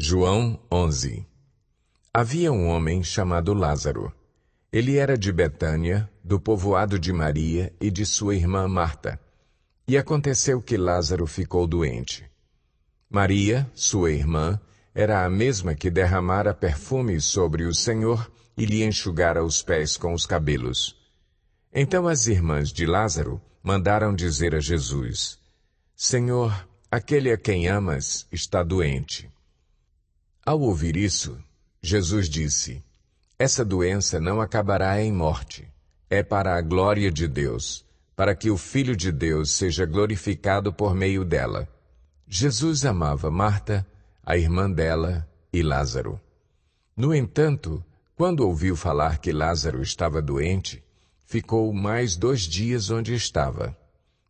João 11 Havia um homem chamado Lázaro. Ele era de Betânia, do povoado de Maria e de sua irmã Marta. E aconteceu que Lázaro ficou doente. Maria, sua irmã, era a mesma que derramara perfume sobre o Senhor e lhe enxugara os pés com os cabelos. Então as irmãs de Lázaro mandaram dizer a Jesus: Senhor, aquele a quem amas está doente. Ao ouvir isso, Jesus disse: Essa doença não acabará em morte. É para a glória de Deus, para que o Filho de Deus seja glorificado por meio dela. Jesus amava Marta, a irmã dela e Lázaro. No entanto, quando ouviu falar que Lázaro estava doente, ficou mais dois dias onde estava.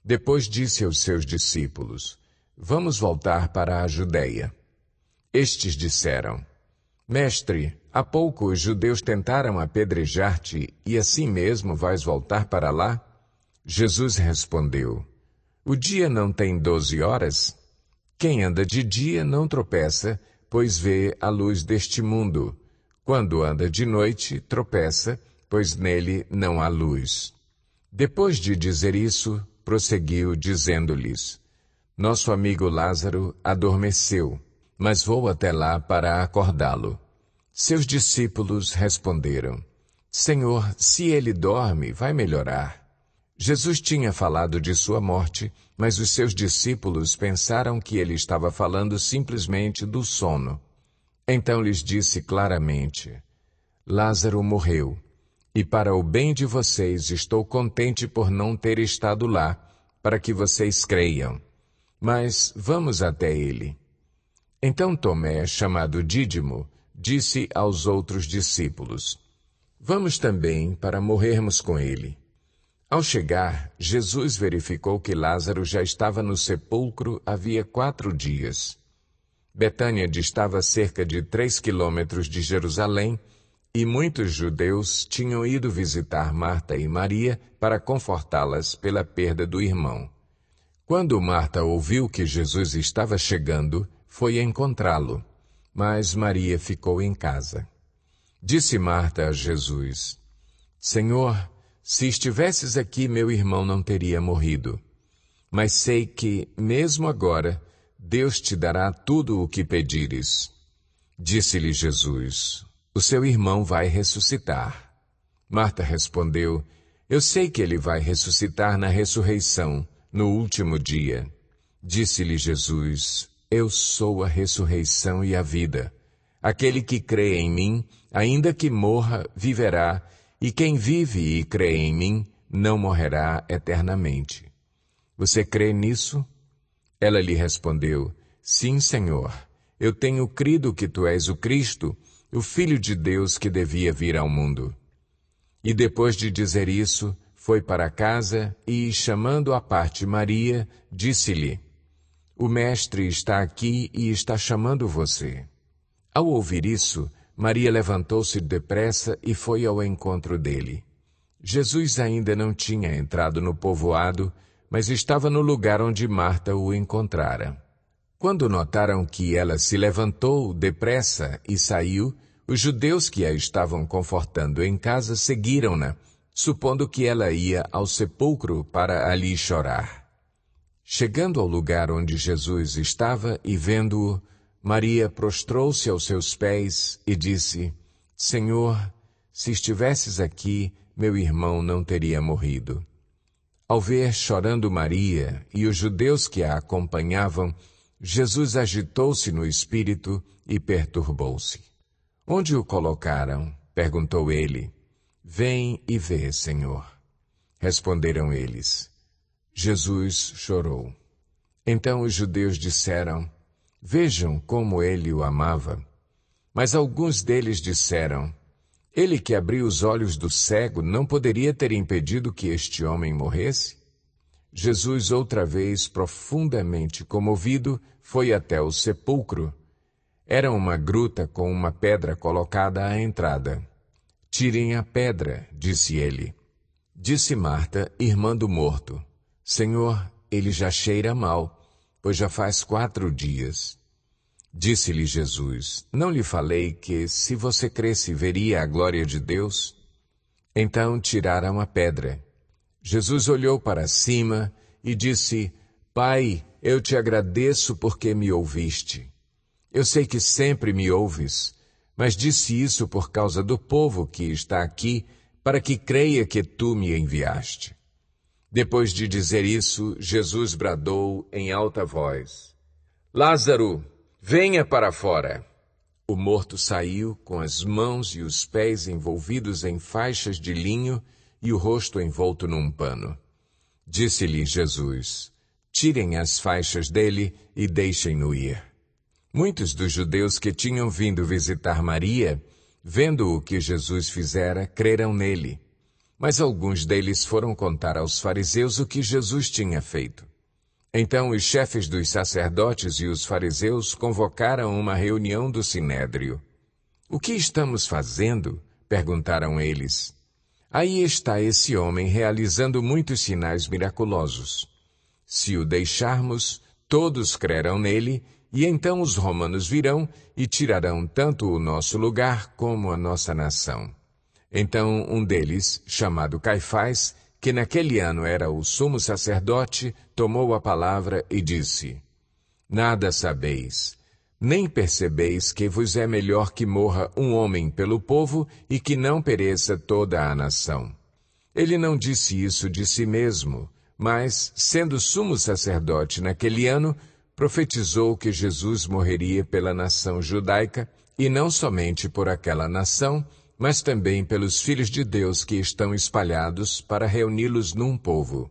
Depois disse aos seus discípulos: Vamos voltar para a Judéia. Estes disseram: Mestre, há pouco os judeus tentaram apedrejar-te e assim mesmo vais voltar para lá? Jesus respondeu: O dia não tem doze horas? Quem anda de dia não tropeça, pois vê a luz deste mundo. Quando anda de noite, tropeça, pois nele não há luz. Depois de dizer isso, prosseguiu, dizendo-lhes: Nosso amigo Lázaro adormeceu mas vou até lá para acordá-lo. Seus discípulos responderam: Senhor, se ele dorme, vai melhorar. Jesus tinha falado de sua morte, mas os seus discípulos pensaram que ele estava falando simplesmente do sono. Então lhes disse claramente: Lázaro morreu, e para o bem de vocês estou contente por não ter estado lá, para que vocês creiam. Mas vamos até ele. Então Tomé, chamado Dídimo, disse aos outros discípulos: Vamos também para morrermos com ele. Ao chegar, Jesus verificou que Lázaro já estava no sepulcro havia quatro dias. Betânia distava cerca de três quilômetros de Jerusalém e muitos judeus tinham ido visitar Marta e Maria para confortá-las pela perda do irmão. Quando Marta ouviu que Jesus estava chegando, foi encontrá-lo, mas Maria ficou em casa. Disse Marta a Jesus: Senhor, se estivesses aqui, meu irmão não teria morrido. Mas sei que, mesmo agora, Deus te dará tudo o que pedires. Disse-lhe Jesus: O seu irmão vai ressuscitar. Marta respondeu: Eu sei que ele vai ressuscitar na ressurreição, no último dia. Disse-lhe Jesus: eu sou a ressurreição e a vida. Aquele que crê em mim, ainda que morra, viverá, e quem vive e crê em mim, não morrerá eternamente. Você crê nisso? Ela lhe respondeu: Sim, Senhor. Eu tenho crido que tu és o Cristo, o Filho de Deus que devia vir ao mundo. E depois de dizer isso, foi para casa e, chamando à parte Maria, disse-lhe: o Mestre está aqui e está chamando você. Ao ouvir isso, Maria levantou-se depressa e foi ao encontro dele. Jesus ainda não tinha entrado no povoado, mas estava no lugar onde Marta o encontrara. Quando notaram que ela se levantou depressa e saiu, os judeus que a estavam confortando em casa seguiram-na, supondo que ela ia ao sepulcro para ali chorar. Chegando ao lugar onde Jesus estava e vendo-o, Maria prostrou-se aos seus pés e disse: Senhor, se estivesses aqui, meu irmão não teria morrido. Ao ver chorando Maria e os judeus que a acompanhavam, Jesus agitou-se no espírito e perturbou-se. Onde o colocaram? perguntou ele. Vem e vê, Senhor. Responderam eles. Jesus chorou. Então os judeus disseram: Vejam como ele o amava. Mas alguns deles disseram: Ele que abriu os olhos do cego não poderia ter impedido que este homem morresse? Jesus, outra vez profundamente comovido, foi até o sepulcro. Era uma gruta com uma pedra colocada à entrada. Tirem a pedra, disse ele. Disse Marta, irmã do morto. Senhor, ele já cheira mal, pois já faz quatro dias. Disse-lhe Jesus: Não lhe falei que, se você cresce, veria a glória de Deus? Então tiraram a pedra. Jesus olhou para cima e disse: Pai, eu te agradeço porque me ouviste. Eu sei que sempre me ouves, mas disse isso por causa do povo que está aqui, para que creia que tu me enviaste. Depois de dizer isso, Jesus bradou em alta voz: Lázaro, venha para fora. O morto saiu, com as mãos e os pés envolvidos em faixas de linho e o rosto envolto num pano. Disse-lhe Jesus: Tirem as faixas dele e deixem-no ir. Muitos dos judeus que tinham vindo visitar Maria, vendo o que Jesus fizera, creram nele. Mas alguns deles foram contar aos fariseus o que Jesus tinha feito. Então os chefes dos sacerdotes e os fariseus convocaram uma reunião do sinédrio. O que estamos fazendo? perguntaram eles. Aí está esse homem realizando muitos sinais miraculosos. Se o deixarmos, todos crerão nele, e então os romanos virão e tirarão tanto o nosso lugar como a nossa nação. Então um deles, chamado Caifás, que naquele ano era o sumo sacerdote, tomou a palavra e disse: Nada sabeis, nem percebeis que vos é melhor que morra um homem pelo povo e que não pereça toda a nação. Ele não disse isso de si mesmo, mas, sendo sumo sacerdote naquele ano, profetizou que Jesus morreria pela nação judaica, e não somente por aquela nação, mas também pelos filhos de Deus que estão espalhados para reuni-los num povo.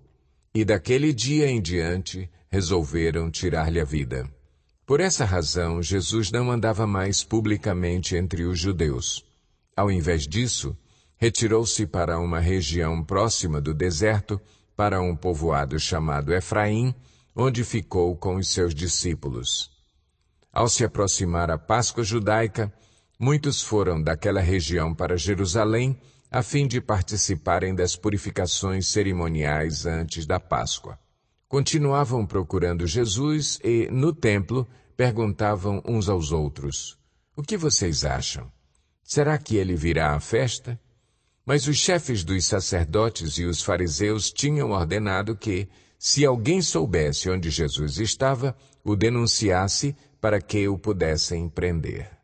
E daquele dia em diante resolveram tirar-lhe a vida. Por essa razão, Jesus não andava mais publicamente entre os judeus. Ao invés disso, retirou-se para uma região próxima do deserto, para um povoado chamado Efraim, onde ficou com os seus discípulos. Ao se aproximar a Páscoa judaica, Muitos foram daquela região para Jerusalém, a fim de participarem das purificações cerimoniais antes da Páscoa. Continuavam procurando Jesus e, no templo, perguntavam uns aos outros: O que vocês acham? Será que ele virá à festa? Mas os chefes dos sacerdotes e os fariseus tinham ordenado que, se alguém soubesse onde Jesus estava, o denunciasse para que o pudessem prender.